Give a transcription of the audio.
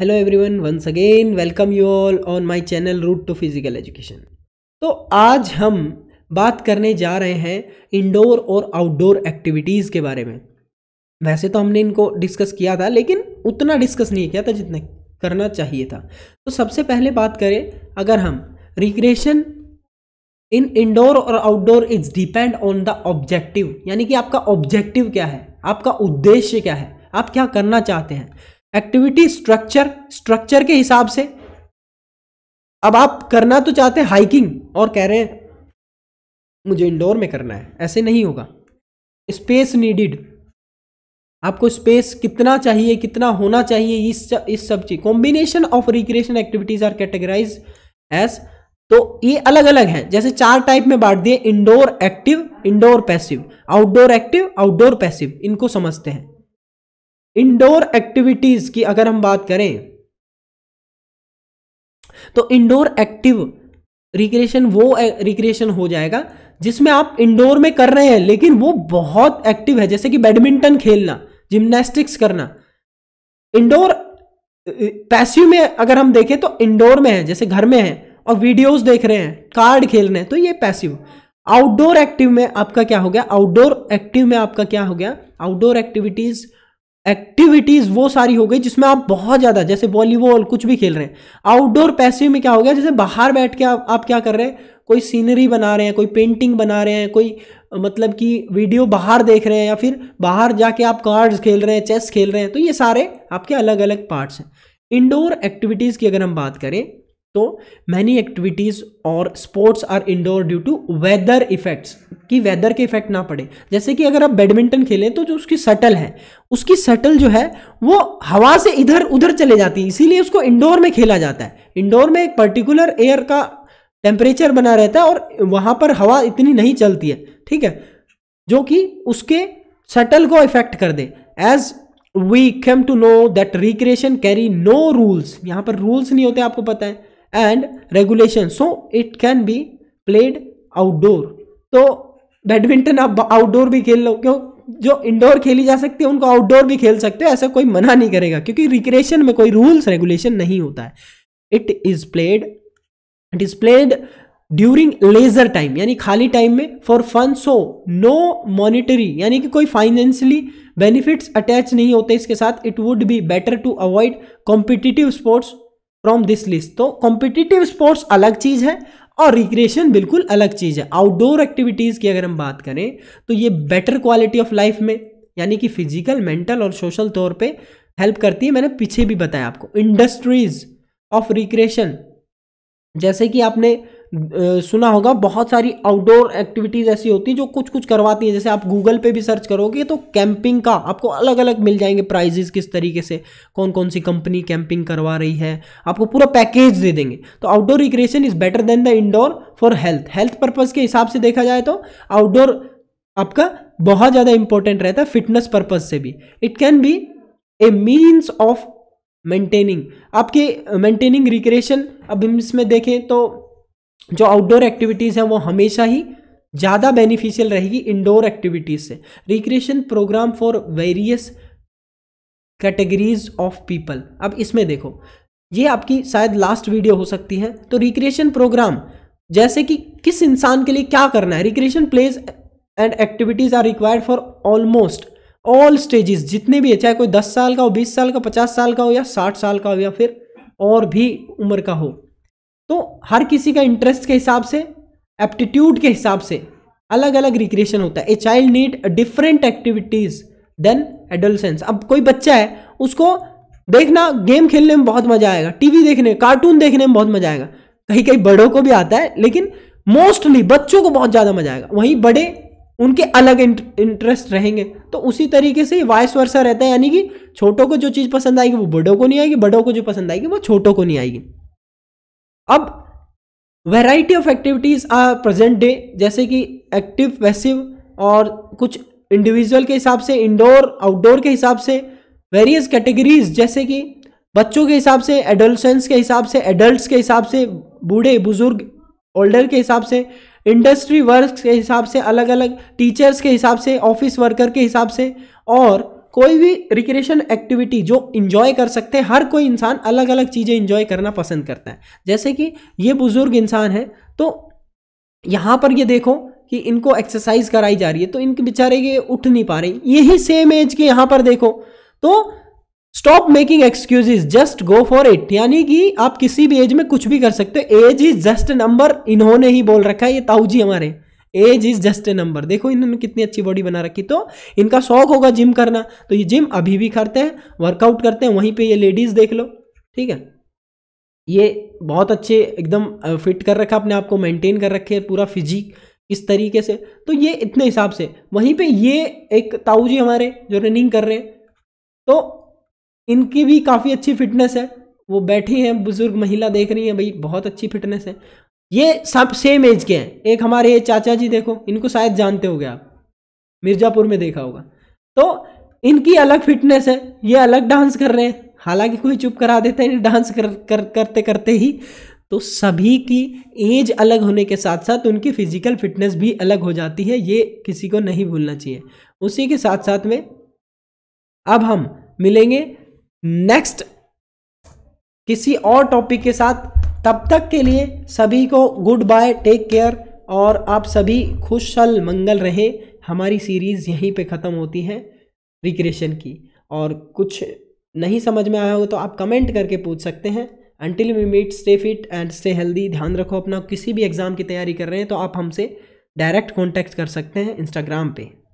hello everyone once again welcome you all on my channel route to physical education तो आज हम बात करने जा रहे हैं इंडोर और आउटडोर एक्टिविटीज़ के बारे में वैसे तो हमने इनको डिस्कस किया था लेकिन उतना डिस्कस नहीं किया था जितना करना चाहिए था तो सबसे पहले बात करें अगर हम रिक्रिएशन इन इंडोर और outdoor is depend on the objective यानी कि आपका ऑब्जेक्टिव क्या है आपका उद्देश्य क्या है आप क्या करना चाहते हैं एक्टिविटी स्ट्रक्चर स्ट्रक्चर के हिसाब से अब आप करना तो चाहते हैं हाइकिंग और कह रहे हैं मुझे इंडोर में करना है ऐसे नहीं होगा स्पेस नीडिड आपको स्पेस कितना चाहिए कितना होना चाहिए इस इस सब चीज combination of recreation activities are categorize as तो ये अलग अलग है जैसे चार टाइप में बांट दिए indoor active indoor passive outdoor active outdoor passive इनको समझते हैं इंडोर एक्टिविटीज की अगर हम बात करें तो इंडोर एक्टिव रिक्रिएशन वो रिक्रिएशन हो जाएगा जिसमें आप इंडोर में कर रहे हैं लेकिन वो बहुत एक्टिव है जैसे कि बैडमिंटन खेलना जिम्नास्टिक्स करना इंडोर पैसिव में अगर हम देखें तो इंडोर में है जैसे घर में है और वीडियोस देख रहे हैं कार्ड खेल रहे हैं तो ये पैसिव आउटडोर एक्टिव में आपका क्या हो गया आउटडोर एक्टिव में आपका क्या हो गया आउटडोर एक्टिविटीज एक्टिविटीज़ वो सारी हो गई जिसमें आप बहुत ज़्यादा जैसे वॉलीबॉल कुछ भी खेल रहे हैं आउटडोर पैसिव में क्या हो गया जैसे बाहर बैठ के आप, आप क्या कर रहे हैं कोई सीनरी बना रहे हैं कोई पेंटिंग बना रहे हैं कोई मतलब कि वीडियो बाहर देख रहे हैं या फिर बाहर जाके आप कार्ड्स खेल रहे हैं चेस खेल रहे हैं तो ये सारे आपके अलग अलग पार्ट्स हैं इंडोर एक्टिविटीज़ की अगर हम बात करें तो मैनी एक्टिविटीज़ और sports are indoor due to weather effects कि वेदर के इफेक्ट ना पड़े जैसे कि अगर आप बैडमिंटन खेलें तो जो उसकी सटल है उसकी सटल जो है वो हवा से इधर उधर चले जाती है इसीलिए उसको इंडोर में खेला जाता है इंडोर में एक पर्टिकुलर एयर का टेम्परेचर बना रहता है और वहाँ पर हवा इतनी नहीं चलती है ठीक है जो कि उसके सटल को इफेक्ट कर दे as we came to know that recreation carry no rules यहाँ पर रूल्स नहीं होते आपको पता है and regulation so it can be played outdoor तो बैडमिंटन आप आउटडोर भी खेल लो क्यों जो इंडोर खेली जा सकती है उनको आउटडोर भी खेल सकते हो ऐसा कोई मना नहीं करेगा क्योंकि रिक्रिएशन में कोई रूल्स रेगुलेशन नहीं होता है it is played it is played during leisure time यानी खाली टाइम में for fun so no monetary यानी कि कोई फाइनेंशियली बेनिफिट्स अटैच नहीं होते इसके साथ it would be better to avoid competitive sports from this list तो कॉम्पिटिटिव स्पोर्ट्स अलग चीज़ है और रिक्रिएशन बिल्कुल अलग चीज़ है आउटडोर एक्टिविटीज़ की अगर हम बात करें तो ये बेटर क्वालिटी ऑफ लाइफ में यानी कि फिजिकल मेंटल और सोशल तौर पे हेल्प करती है मैंने पीछे भी बताया आपको इंडस्ट्रीज ऑफ रिक्रिएशन जैसे कि आपने सुना होगा बहुत सारी आउटडोर एक्टिविटीज़ ऐसी होती हैं जो कुछ कुछ करवाती हैं जैसे आप गूगल पे भी सर्च करोगे तो कैंपिंग का आपको अलग अलग मिल जाएंगे प्राइजेज किस तरीके से कौन कौन सी कंपनी कैंपिंग करवा रही है आपको पूरा पैकेज दे देंगे तो outdoor recreation is better than the indoor for health health purpose के हिसाब से देखा जाए तो आउटडोर आपका बहुत ज़्यादा इंपॉर्टेंट रहता है फिटनेस पर्पज़ से भी it can be a means of maintaining आपके मेंटेनिंग रिक्रिएशन अब हम इसमें देखें तो जो आउटडोर एक्टिविटीज़ हैं वो हमेशा ही ज़्यादा बेनिफिशियल रहेगी इंडोर एक्टिविटीज़ से recreation program for various categories of people अब इसमें देखो ये आपकी शायद लास्ट वीडियो हो सकती है तो रिक्रिएशन प्रोग्राम जैसे कि किस इंसान के लिए क्या करना है recreation place and activities are required for almost all stages जितने भी है चाहे कोई दस साल का हो बीस साल का पचास साल का हो या साठ साल का हो या फिर और भी उम्र का हो तो हर किसी का इंटरेस्ट के हिसाब से एप्टीट्यूड के हिसाब से अलग अलग रिक्रिएशन होता है a child need different activities than adolescence अब कोई बच्चा है उसको देखना गेम खेलने में बहुत मजा आएगा टीवी देखने कार्टून देखने में बहुत मजा आएगा कहीं कहीं बड़ों को भी आता है लेकिन मोस्टली बच्चों को बहुत ज़्यादा मजा आएगा वहीं बड़े उनके अलग इंटरेस्ट रहेंगे तो उसी तरीके से वायस वर्षा रहता है यानी कि छोटों को जो चीज़ पसंद आएगी वो बड़ों को नहीं आएगी बड़ों को जो पसंद आएगी वो छोटों को नहीं आएगी अब variety of activities are present day जैसे कि एक्टिव पैसिव और कुछ इंडिविजुअल के हिसाब से इंडोर आउटडोर के हिसाब से वेरियस कैटेगरीज जैसे कि बच्चों के हिसाब से एडोलसेंस के हिसाब से एडल्ट के हिसाब से बूढ़े बुजुर्ग ओल्डर के हिसाब से इंडस्ट्री वर्क के हिसाब से अलग अलग टीचर्स के हिसाब से ऑफिस वर्कर के हिसाब से और कोई भी रिक्रिएशन एक्टिविटी जो इंजॉय कर सकते हैं हर कोई इंसान अलग अलग चीज़ें इंजॉय करना पसंद करता है जैसे कि ये बुज़ुर्ग इंसान है तो यहाँ पर ये देखो कि इनको एक्सरसाइज कराई जा रही है तो इनके बेचारे ये उठ नहीं पा रहे यही सेम एज के यहाँ पर देखो तो stop making excuses just go for it यानी कि आप किसी भी एज में कुछ भी कर सकते हो एज इज जस्ट नंबर इन्होंने ही बोल रखा है ये ताऊ जी हमारे age is just a number देखो इन्होंने कितनी अच्छी बॉडी बना रखी तो इनका शौक होगा जिम करना तो ये जिम अभी भी करते हैं वर्कआउट करते हैं वहीं पे ये लेडीज़ देख लो ठीक है ये बहुत अच्छे एकदम फिट कर रखा अपने आप को मेंटेन कर रखे पूरा फिजिक इस तरीके से तो ये इतने हिसाब से वहीं पे ये एक ताऊ जी हमारे जो रनिंग कर रहे हैं तो इनकी भी काफ़ी अच्छी फिटनेस है वो बैठी हैं बुज़ुर्ग महिला देख रही हैं भाई बहुत अच्छी फिटनेस है ये सब सेम एज के हैं एक हमारे ये चाचा जी देखो इनको शायद जानते हो आप मिर्ज़ापुर में देखा होगा तो इनकी अलग फिटनेस है ये अलग डांस कर रहे हैं हालांकि कोई चुप करा देता है डांस कर, कर करते करते ही तो सभी की एज अलग होने के साथ साथ उनकी फिजिकल फिटनेस भी अलग हो जाती है ये किसी को नहीं भूलना चाहिए उसी के साथ साथ में अब हम मिलेंगे नेक्स्ट किसी और टॉपिक के साथ तब तक के लिए सभी को गुड बाय टेक केयर और आप सभी खुशल मंगल रहें हमारी सीरीज़ यहीं पे ख़त्म होती है रिक्रिएशन की और कुछ नहीं समझ में आया हो तो आप कमेंट करके पूछ सकते हैं until we meet stay fit and stay healthy ध्यान रखो अपना किसी भी एग्ज़ाम की तैयारी कर रहे हैं तो आप हमसे डायरेक्ट कॉन्टैक्ट कर सकते हैं इंस्टाग्राम पर